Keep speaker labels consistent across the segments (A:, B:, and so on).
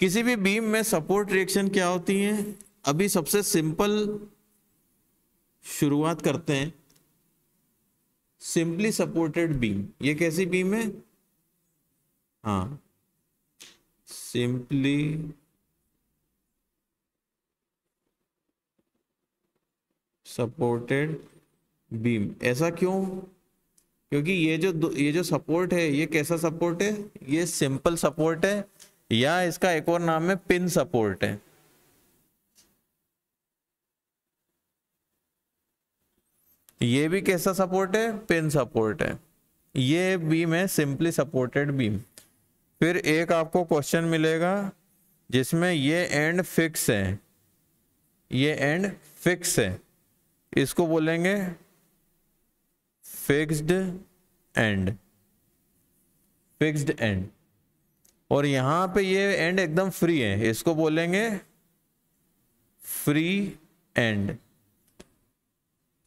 A: किसी भी बीम में सपोर्ट रिएक्शन क्या होती है अभी सबसे सिंपल शुरुआत करते हैं सिंपली सपोर्टेड बीम ये कैसी बीम है हाँ सिंपली सपोर्टेड बीम ऐसा क्यों क्योंकि ये जो ये जो सपोर्ट है ये कैसा सपोर्ट है ये सिंपल सपोर्ट है या इसका एक और नाम है पिन सपोर्ट है ये भी कैसा सपोर्ट है पिन सपोर्ट है ये बीम है सिंपली सपोर्टेड बीम फिर एक आपको क्वेश्चन मिलेगा जिसमें ये एंड फिक्स है ये एंड फिक्स है इसको बोलेंगे फिक्स्ड एंड फिक्स्ड एंड और यहां पे ये एंड एकदम फ्री है इसको बोलेंगे फ्री एंड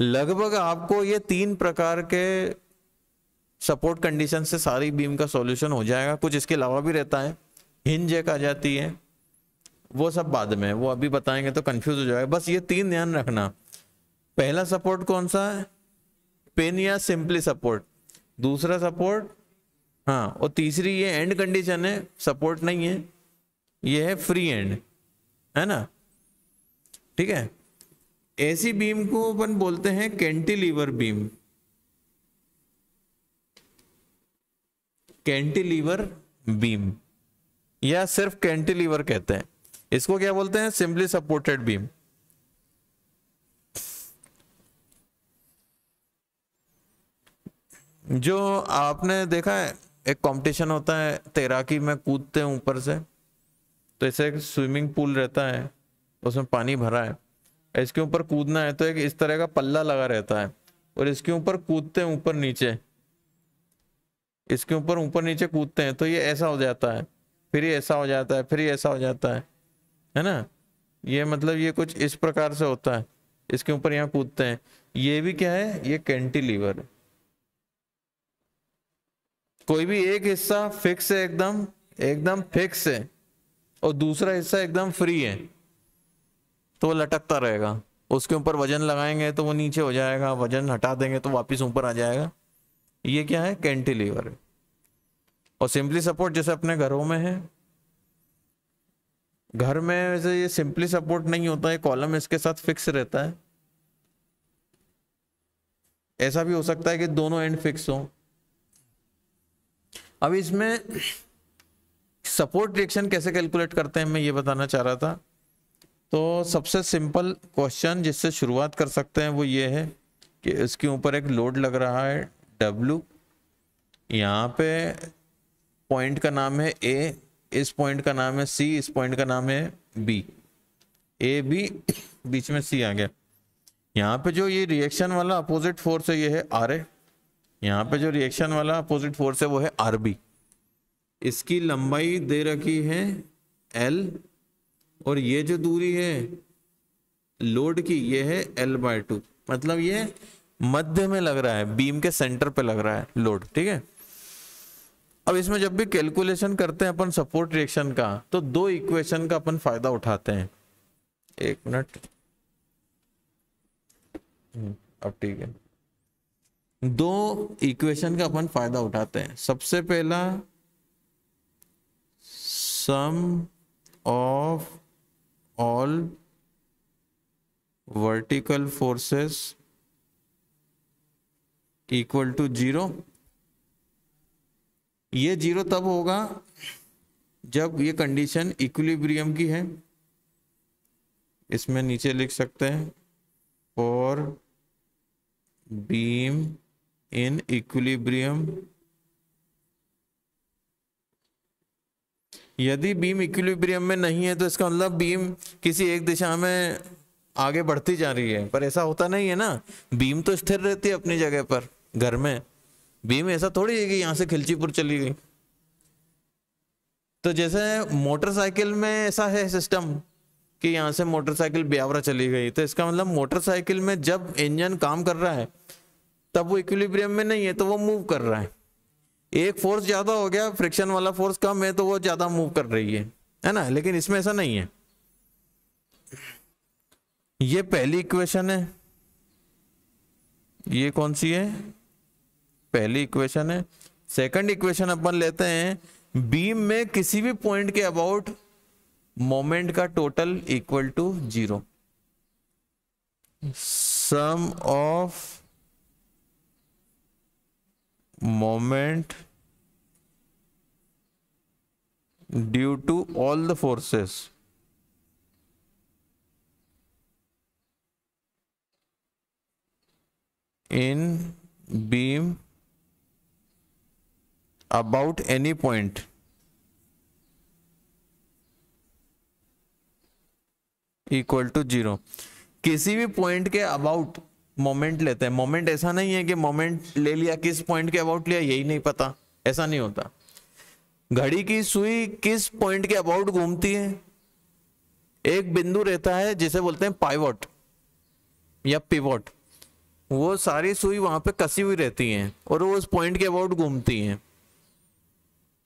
A: लगभग आपको ये तीन प्रकार के सपोर्ट कंडीशन से सारी बीम का सॉल्यूशन हो जाएगा कुछ इसके अलावा भी रहता है हिंज एक आ जाती है वो सब बाद में वो अभी बताएंगे तो कंफ्यूज हो जाएगा बस ये तीन ध्यान रखना पहला सपोर्ट कौन सा है पेन या सिंपली सपोर्ट दूसरा सपोर्ट हाँ और तीसरी ये एंड कंडीशन है सपोर्ट नहीं है ये है फ्री एंड है ना ठीक है ऐसी बीम को अपन बोलते हैं कैंटिलीवर बीम कैंटिलीवर बीम या सिर्फ कैंटिलीवर कहते हैं इसको क्या बोलते हैं सिंपली सपोर्टेड बीम जो आपने देखा है एक कंपटीशन होता है तैराकी में कूदते हैं ऊपर से तो ऐसे एक स्विमिंग पूल रहता है उसमें पानी भरा है इसके ऊपर कूदना है तो एक इस तरह का पल्ला लगा रहता है और इसके ऊपर कूदते हैं ऊपर नीचे इसके ऊपर ऊपर नीचे कूदते हैं तो ये ऐसा हो जाता है फिर ये ऐसा हो जाता है फिर ये ऐसा हो जाता है है ना ये मतलब ये कुछ इस प्रकार से होता है इसके ऊपर यहाँ कूदते हैं ये भी क्या है ये कैंटी है कोई भी एक हिस्सा फिक्स है एकदम एकदम फिक्स है और दूसरा हिस्सा एकदम फ्री है तो वो लटकता रहेगा उसके ऊपर वजन लगाएंगे तो वो नीचे हो जाएगा वजन हटा देंगे तो वापस ऊपर आ जाएगा ये क्या है कैंटिलीवर है और सिंपली सपोर्ट जैसे अपने घरों में है घर में वैसे ये सिंपली सपोर्ट नहीं होता है कॉलम इसके साथ फिक्स रहता है ऐसा भी हो सकता है कि दोनों एंड फिक्स हो अब इसमें सपोर्ट रिएक्शन कैसे कैलकुलेट करते हैं मैं ये बताना चाह रहा था तो सबसे सिंपल क्वेश्चन जिससे शुरुआत कर सकते हैं वो ये है कि इसके ऊपर एक लोड लग रहा है डब्लू यहाँ पे पॉइंट का नाम है ए इस पॉइंट का नाम है सी इस पॉइंट का नाम है बी ए बी बीच में सी आ गया यहाँ पे जो ये रिएक्शन वाला अपोजिट फोर्स है ये है आर ए यहाँ पे जो रिएक्शन वाला अपोजिट फोर्स है वो है आर बी इसकी लंबाई दे रखी है एल और ये जो दूरी है लोड की ये है एल बाय टू मतलब ये मध्य में लग रहा है बीम के सेंटर पे लग रहा है लोड ठीक है अब इसमें जब भी कैलकुलेशन करते हैं अपन सपोर्ट रिएक्शन का तो दो इक्वेशन का अपन फायदा उठाते हैं एक मिनट हम्म, अब ठीक है दो इक्वेशन का अपन फायदा उठाते हैं सबसे पहला sum of all vertical forces equal to zero ये जीरो तब होगा जब ये कंडीशन इक्विलिब्रियम की है इसमें नीचे लिख सकते हैं फॉर बीम in equilibrium यदि बीम इक्विलिब्रियम में नहीं है तो इसका मतलब बीम किसी एक दिशा में आगे बढ़ती जा रही है पर ऐसा होता नहीं है ना बीम तो स्थिर रहती है अपनी जगह पर घर में बीम ऐसा थोड़ी है कि यहाँ से खिलचीपुर चली गई तो जैसे मोटरसाइकिल में ऐसा है सिस्टम कि यहाँ से मोटरसाइकिल ब्यावरा चली गई तो इसका मतलब मोटरसाइकिल में जब इंजन काम कर रहा है तब वो इक्विलिब्रियम में नहीं है तो वो मूव कर रहा है एक फोर्स ज्यादा हो गया फ्रिक्शन वाला फोर्स कम है तो वो ज्यादा मूव कर रही है है ना लेकिन इसमें ऐसा नहीं है ये पहली इक्वेशन है ये कौन सी है पहली इक्वेशन है सेकंड इक्वेशन अपन लेते हैं बीम में किसी भी पॉइंट के अबाउट मोमेंट का total equal to zero sum of moment due to all the forces in beam about any point equal to zero किसी भी पॉइंट के अबाउट मोमेंट लेते हैं मोमेंट ऐसा नहीं है कि मोमेंट ले लिया किस पॉइंट के अबाउट लिया यही नहीं पता ऐसा नहीं होता घड़ी की सुई किस पॉइंट के अबाउट घूमती है एक बिंदु रहता है जिसे बोलते हैं पाइवट या पिवट वो सारी सुई वहां पे कसी हुई रहती है और वो उस पॉइंट के अबाउट घूमती है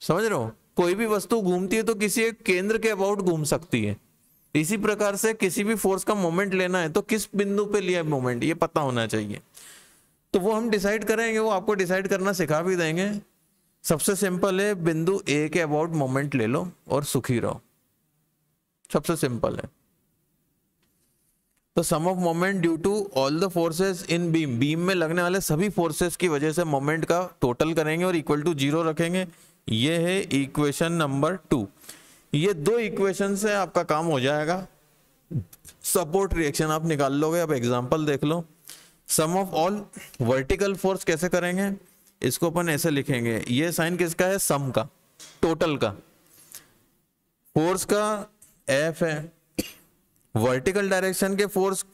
A: समझ रहे हो कोई भी वस्तु घूमती है तो किसी एक केंद्र के अबाउट घूम सकती है इसी प्रकार से किसी भी फोर्स का मोमेंट लेना है तो किस बिंदु पे लिया मोमेंट ये पता होना चाहिए तो वो हम डिसाइड करेंगे वो आपको डिसाइड करना सिखा भी देंगे सबसे सिंपल है बिंदु ए के अबाउट मोमेंट ले लो और सुखी रहो सबसे सिंपल है तो sum of moment due to all the forces in beam beam में लगने वाले सभी फोर्सेस की वजह से मोमेंट का टोटल करेंगे और इक्वल टू जीरो रखेंगे ये है इक्वेशन नंबर टू ये दो इक्वेशन से आपका काम हो जाएगा सपोर्ट रिएक्शन आप निकाल लोगे अब एग्जांपल देख लो sum of all vertical force कैसे करेंगे इसको अपन ऐसे लिखेंगे ये साइन किसका है सम का टोटल का फोर्स का एफ है वर्टिकल डायरेक्शन के फोर्स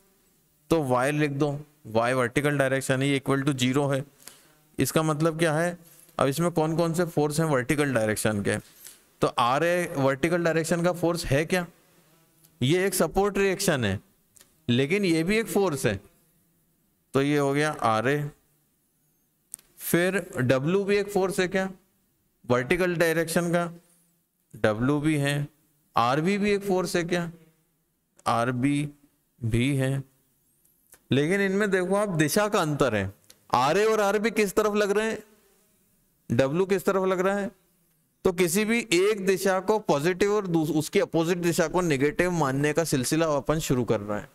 A: तो वाई लिख दो वाई वर्टिकल डायरेक्शन है इक्वल टू जीरो है इसका मतलब क्या है अब इसमें कौन कौन से फोर्स हैं वर्टिकल डायरेक्शन के तो आर ए वर्टिकल डायरेक्शन का फोर्स है क्या ये एक सपोर्ट रिएक्शन है लेकिन ये भी एक फोर्स है तो ये हो गया आर ए फिर डब्लू भी एक फोर्स है क्या वर्टिकल डायरेक्शन का डब्लू भी है आर बी भी एक फोर्स है क्या आर बी भी है लेकिन इनमें देखो आप दिशा का अंतर है आर ए और आर बी किस तरफ लग रहे हैं डब्लू किस तरफ लग रहा है तो किसी भी एक दिशा को पॉजिटिव और उसकी अपोजिट दिशा को नेगेटिव मानने का सिलसिला अपन शुरू कर रहे हैं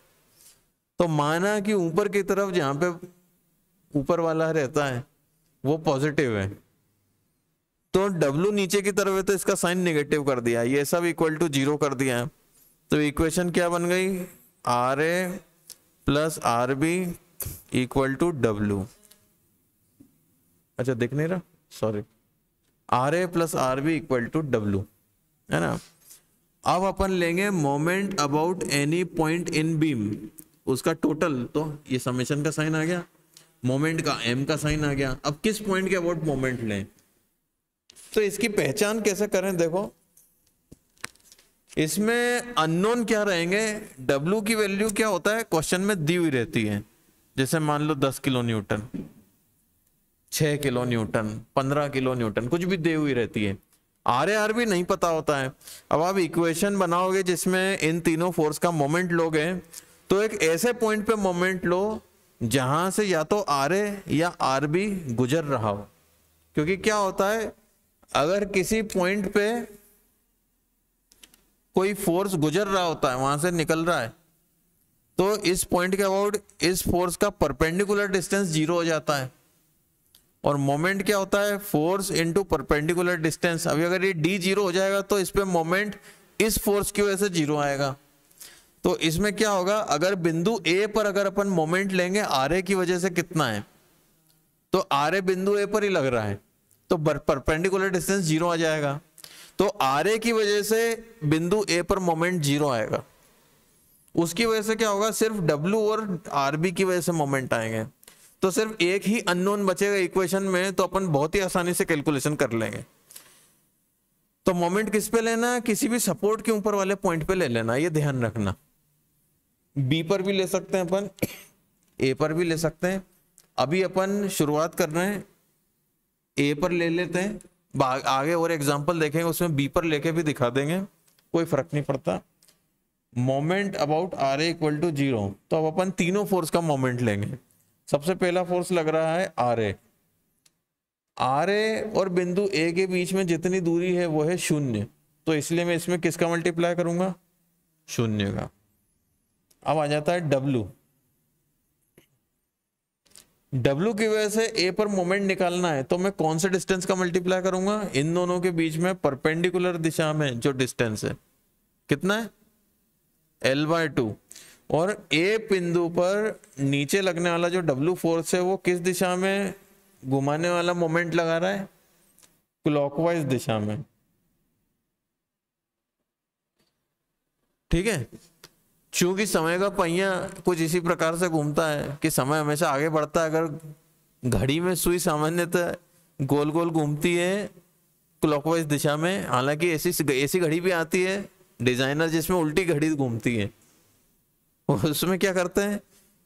A: तो माना कि ऊपर की तरफ जहां पे ऊपर वाला रहता है वो पॉजिटिव है तो W नीचे की तरफ है तो इसका साइन नेगेटिव कर दिया ये सब इक्वल टू जीरो कर दिया है तो इक्वेशन क्या बन गई R A plus R B equal to W अच्छा दिख नहीं रहा sorry R A plus R B equal to W है ना अब अपन लेंगे moment about any point in beam उसका टोटल तो ये समेशन का साइन आ गया मोमेंट का एम का साइन आ गया अब किस पॉइंट के अबाउट मोमेंट लें तो इसकी पहचान कैसे करें देखो इसमें अननोन क्या रहेंगे डब्ल्यू की वैल्यू क्या होता है क्वेश्चन में दी हुई रहती है जैसे मान लो दस किलो न्यूटन छः किलो न्यूटन पंद्रह किलो न्यूटन कुछ भी दे हुई रहती है आर ए आर भी नहीं पता होता है अब आप इक्वेशन बनाओगे जिसमें इन तीनों फोर्स का मोमेंट लोगे तो एक ऐसे पॉइंट पे मोमेंट लो जहां से या तो आर ए या आर बी गुजर रहा हो क्योंकि क्या होता है अगर किसी पॉइंट पे कोई फोर्स गुजर रहा होता है वहां से निकल रहा है तो इस पॉइंट के अबाउट इस फोर्स का परपेंडिकुलर डिस्टेंस जीरो हो जाता है और मोमेंट क्या होता है फोर्स इंटू परपेंडिकुलर डिस्टेंस अभी अगर ये डी जीरो हो जाएगा तो इस पर मोमेंट इस फोर्स की वजह से जीरो आएगा तो इसमें क्या होगा अगर बिंदु ए पर अगर अपन मोमेंट लेंगे आर ए की वजह से कितना है तो आर ए बिंदु ए पर ही लग रहा है तो परपेंडिकुलर डिस्टेंस जीरो आ जाएगा तो आर ए की वजह से बिंदु ए पर मोमेंट जीरो आएगा उसकी वजह से क्या होगा सिर्फ डब्ल्यू और आरबी की वजह से मोमेंट आएंगे तो सिर्फ एक ही अननोन बचेगा इक्वेशन में तो अपन बहुत ही आसानी से कैलकुलेशन कर लेंगे तो मोमेंट किस पे लेना है किसी भी सपोर्ट के ऊपर वाले पॉइंट पे ले लेना ये ध्यान रखना बी पर भी ले सकते हैं अपन ए पर भी ले सकते हैं अभी अपन शुरुआत कर रहे हैं ए पर ले लेते हैं आगे और एग्जांपल देखेंगे उसमें बी पर लेके भी दिखा देंगे कोई फर्क नहीं पड़ता moment about R A equal to zero तो अब अपन तीनों फोर्स का मोमेंट लेंगे सबसे पहला फोर्स लग रहा है आर ए आर ए और बिंदु ए के बीच में जितनी दूरी है वो है शून्य तो इसलिए मैं इसमें किसका मल्टीप्लाई करूंगा शून्य का अब आ जाता है डब्लू डब्लू की वजह से ए पर मोमेंट निकालना है तो मैं कौन से डिस्टेंस का मल्टीप्लाई करूंगा इन दोनों के बीच में परपेंडिकुलर दिशा में जो डिस्टेंस है कितना है एल बाय टू और ए बिंदु पर नीचे लगने वाला जो डब्ल्यू फोर्स है वो किस दिशा में घुमाने वाला मोमेंट लगा रहा है क्लॉकवाइज दिशा में ठीक है चूंकि समय का पहिया कुछ इसी प्रकार से घूमता है कि समय हमेशा आगे बढ़ता है अगर घड़ी में सुई सामान्यतः गोल गोल घूमती है क्लॉकवाइज दिशा में हालांकि ऐसी ऐसी घड़ी भी आती है डिजाइनर जिसमें उल्टी घड़ी घूमती है उसमें क्या करते हैं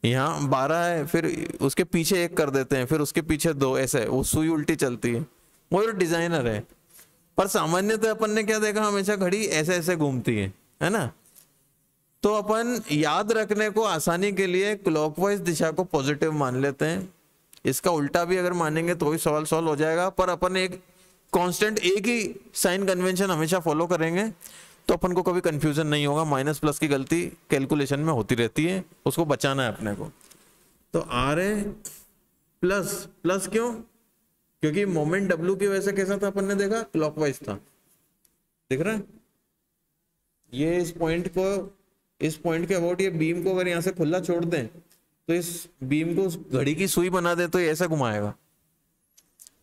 A: यहाँ बारह है फिर उसके पीछे एक कर देते हैं फिर उसके पीछे दो ऐसे वो सुई उल्टी चलती है वो जो डिजाइनर है पर सामान्यतः अपन ने क्या देखा हमेशा घड़ी ऐसे ऐसे घूमती है है ना तो अपन याद रखने को आसानी के लिए क्लॉकवाइज दिशा को पॉजिटिव मान लेते हैं इसका उल्टा भी अगर मानेंगे तो भी सवाल सॉल्व हो जाएगा पर अपन एक कांस्टेंट एक ही साइन कन्वेंशन हमेशा फॉलो करेंगे तो अपन को कभी कंफ्यूजन नहीं होगा माइनस प्लस की गलती कैलकुलेशन में होती रहती है उसको बचाना है अपने को तो आर ए प्लस प्लस क्यों क्योंकि मोमेंट डब्ल्यू की वजह से कैसा था अपन ने देखा क्लॉकवाइज था दिख रहा है ये इस पॉइंट को इस पॉइंट के अबाउट ये बीम को अगर यहां से खुला छोड़ दें तो इस बीम को घड़ी की सुई बना दें तो ये ऐसा घुमाएगा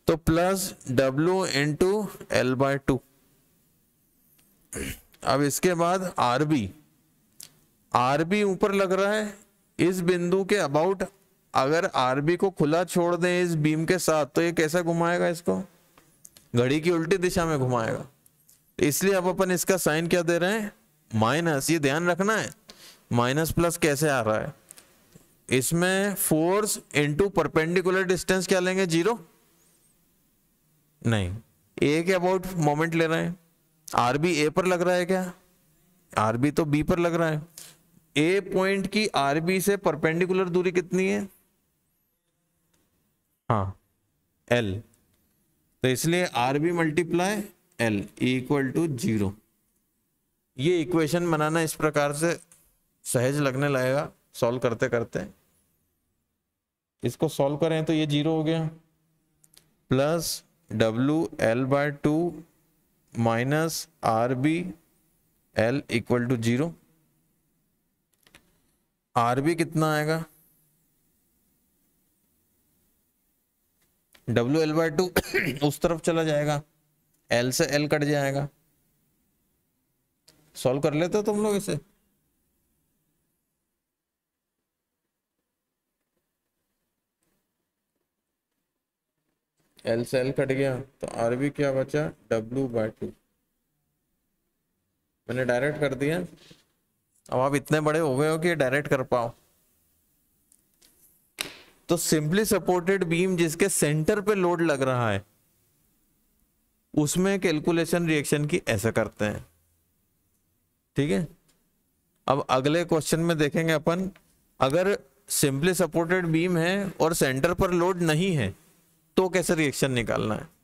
A: तो plus W into L by two अब इसके बाद आरबी आरबी ऊपर लग रहा है इस बिंदु के अबाउट अगर आरबी को खुला छोड़ दें इस बीम के साथ तो ये कैसा घुमाएगा इसको घड़ी की उल्टी दिशा में घुमाएगा इसलिए अब अपन इसका साइन क्या दे रहे हैं माइनस ये ध्यान रखना है माइनस प्लस कैसे आ रहा है इसमें फोर्स इंटू परपेंडिकुलर डिस्टेंस क्या लेंगे जीरो नहीं एक अबाउट मोमेंट ले रहे हैं आर बी ए पर लग रहा है क्या आर बी तो बी पर लग रहा है ए पॉइंट की आर बी से परपेंडिकुलर दूरी कितनी है हाँ एल तो इसलिए R B multiply L equal to zero ये इक्वेशन बनाना इस प्रकार से सहज लगने लगेगा सॉल्व करते करते इसको सॉल्व करें तो ये जीरो हो गया plus W L by two minus R B L equal to zero R B कितना आएगा डब्ल्यू एल बाई टू उस तरफ चला जाएगा एल से एल कट जाएगा सॉल्व कर लेते हो तुम लोग इसे एल से एल कट गया तो आर बी क्या बचा डब्ल्यू बाई टू मैंने डायरेक्ट कर दिया अब आप इतने बड़े हो गए हो कि डायरेक्ट कर पाओ तो सिंपली सपोर्टेड बीम जिसके सेंटर पे लोड लग रहा है उसमें कैलकुलेशन रिएक्शन की ऐसा करते हैं ठीक है अब अगले क्वेश्चन में देखेंगे अपन अगर सिंपली सपोर्टेड बीम है और सेंटर पर लोड नहीं है तो कैसे रिएक्शन निकालना है